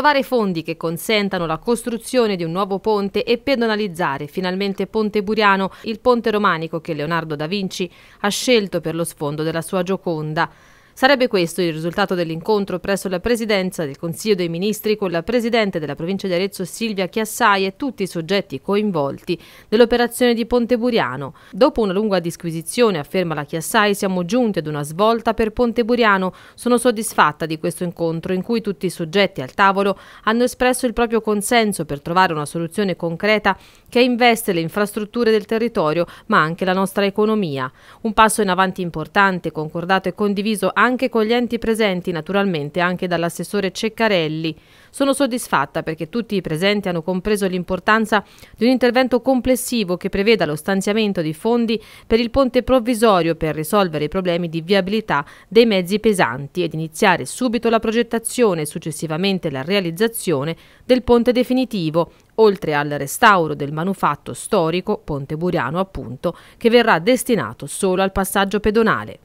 trovare fondi che consentano la costruzione di un nuovo ponte e pedonalizzare finalmente Ponte Buriano, il ponte romanico che Leonardo da Vinci ha scelto per lo sfondo della sua Gioconda. Sarebbe questo il risultato dell'incontro presso la Presidenza del Consiglio dei Ministri con la Presidente della provincia di Arezzo Silvia Chiassai e tutti i soggetti coinvolti dell'operazione di Ponte Buriano. Dopo una lunga disquisizione, afferma la Chiassai, siamo giunti ad una svolta per Ponte Buriano. Sono soddisfatta di questo incontro in cui tutti i soggetti al tavolo hanno espresso il proprio consenso per trovare una soluzione concreta che investe le infrastrutture del territorio ma anche la nostra economia. Un passo in avanti importante, concordato e condiviso anche anche con gli enti presenti, naturalmente anche dall'assessore Ceccarelli. Sono soddisfatta perché tutti i presenti hanno compreso l'importanza di un intervento complessivo che preveda lo stanziamento di fondi per il ponte provvisorio per risolvere i problemi di viabilità dei mezzi pesanti ed iniziare subito la progettazione e successivamente la realizzazione del ponte definitivo, oltre al restauro del manufatto storico Ponte Buriano appunto, che verrà destinato solo al passaggio pedonale.